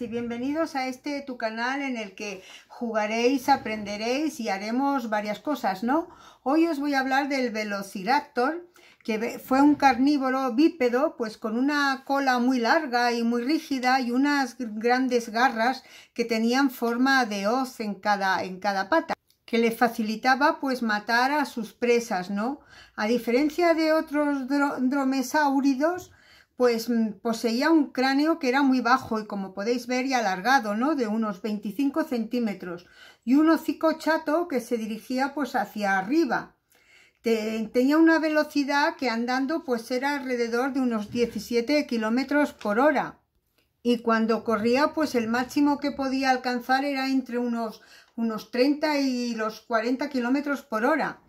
Y bienvenidos a este tu canal en el que jugaréis, aprenderéis y haremos varias cosas, ¿no? Hoy os voy a hablar del Velociraptor, que fue un carnívoro bípedo, pues con una cola muy larga y muy rígida y unas grandes garras que tenían forma de hoz en cada, en cada pata que le facilitaba pues matar a sus presas, ¿no? A diferencia de otros dromesáuridos, pues mm, poseía un cráneo que era muy bajo y como podéis ver y alargado, ¿no? De unos 25 centímetros y un hocico chato que se dirigía pues hacia arriba. tenía una velocidad que andando pues era alrededor de unos 17 kilómetros por hora y cuando corría pues el máximo que podía alcanzar era entre unos, unos 30 y los 40 kilómetros por hora.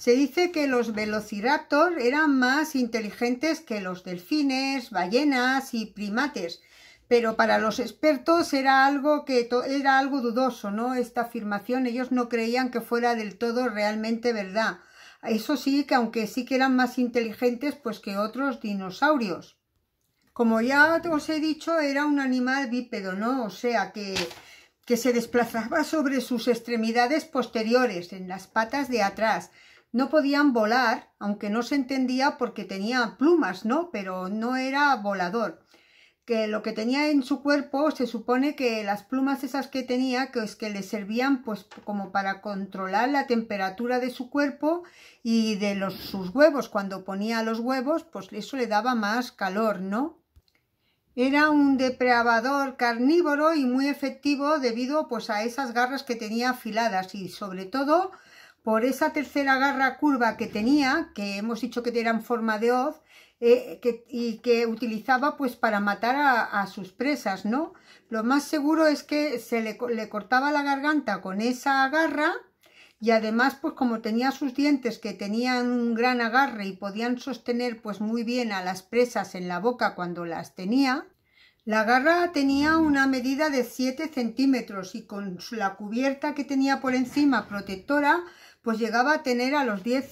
Se dice que los velociraptor eran más inteligentes que los delfines, ballenas y primates, pero para los expertos era algo que era algo dudoso, ¿no? Esta afirmación ellos no creían que fuera del todo realmente verdad. Eso sí, que aunque sí que eran más inteligentes pues que otros dinosaurios. Como ya os he dicho, era un animal bípedo, ¿no? O sea que que se desplazaba sobre sus extremidades posteriores, en las patas de atrás, no podían volar, aunque no se entendía porque tenía plumas, ¿no? Pero no era volador. Que lo que tenía en su cuerpo se supone que las plumas esas que tenía, que es que le servían pues como para controlar la temperatura de su cuerpo y de los, sus huevos. Cuando ponía los huevos, pues eso le daba más calor, ¿no? Era un depravador carnívoro y muy efectivo debido pues a esas garras que tenía afiladas y sobre todo por esa tercera garra curva que tenía, que hemos dicho que era en forma de hoz, eh, y que utilizaba pues para matar a, sus presas, ¿no? Lo más seguro es que se le, cortaba la garganta con esa garra y además pues como tenía sus dientes que tenían un gran agarre y podían sostener pues muy bien a las presas en la boca cuando las tenía, la garra tenía una medida de 7 centímetros y con la cubierta que tenía por encima protectora pues llegaba a tener a los 10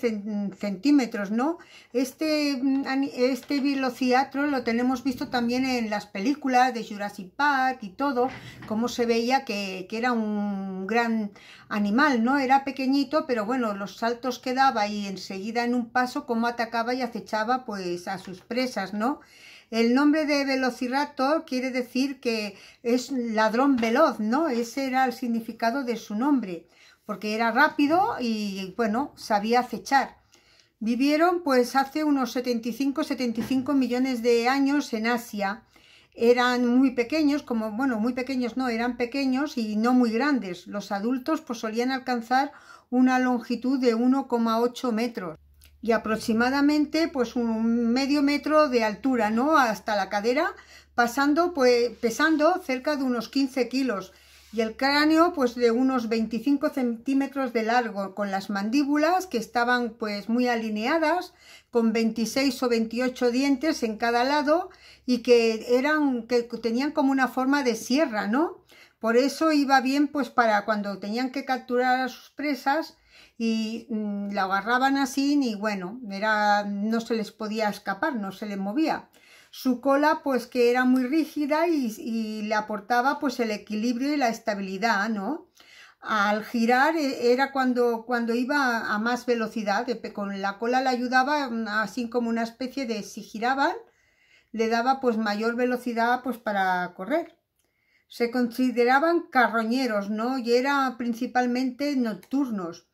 centímetros, ¿no? Este, mm, este velociatro lo tenemos visto también en las películas de Jurassic Park y todo, cómo se veía que, que era un gran animal, ¿no? Era pequeñito, pero bueno, los saltos que daba y enseguida en un paso cómo atacaba y acechaba pues a sus presas, ¿no? El nombre de Velociraptor quiere decir que es ladrón veloz, ¿no? Ese era el significado de su nombre porque era rápido y bueno, sabía fechar. Vivieron pues hace unos 75-75 millones de años en Asia. Eran muy pequeños, como bueno, muy pequeños no, eran pequeños y no muy grandes. Los adultos pues solían alcanzar una longitud de 1,8 metros y aproximadamente pues un medio metro de altura, ¿no? Hasta la cadera, pasando pues pesando cerca de unos 15 kilos y el cráneo pues de unos 25 centímetros de largo con las mandíbulas que estaban pues muy alineadas con 26 o 28 dientes en cada lado y que eran que tenían como una forma de sierra no por eso iba bien pues para cuando tenían que capturar a sus presas y mm, la agarraban así y bueno era no se les podía escapar no se les movía su cola pues que era muy rígida y, le aportaba pues el equilibrio y la estabilidad, ¿no? Al girar eh, era cuando, cuando iba a más velocidad, con la cola le ayudaba mm, así como una especie de si giraban, le daba pues mayor velocidad pues para correr. Se consideraban carroñeros, ¿no? Y era principalmente nocturnos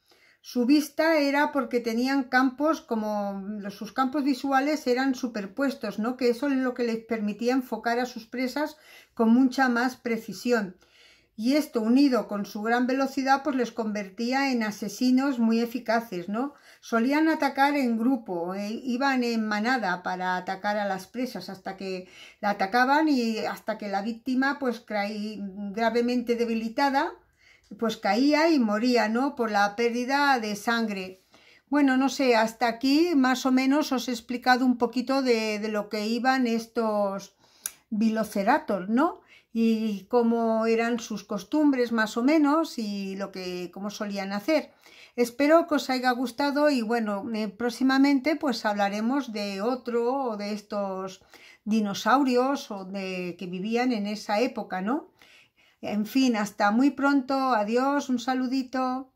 su vista era porque tenían campos como sus campos visuales eran superpuestos, ¿no? Que eso es lo que les permitía enfocar a sus presas con mucha más precisión. Y esto unido con su gran velocidad pues les convertía en asesinos muy eficaces, ¿no? Solían atacar en grupo, eh, iban en manada para atacar a las presas hasta que la atacaban y hasta que la víctima pues gravemente debilitada pues caía y moría, ¿no? Por la pérdida de sangre. Bueno, no sé, hasta aquí más o menos os he explicado un poquito de, lo que iban estos viloceratos, ¿no? Y cómo eran sus costumbres más o menos y lo que, cómo solían hacer. Espero que os haya gustado y bueno, eh, próximamente pues hablaremos de otro de estos dinosaurios o de que vivían en esa época, ¿no? En fin, hasta muy pronto. Adiós, un saludito.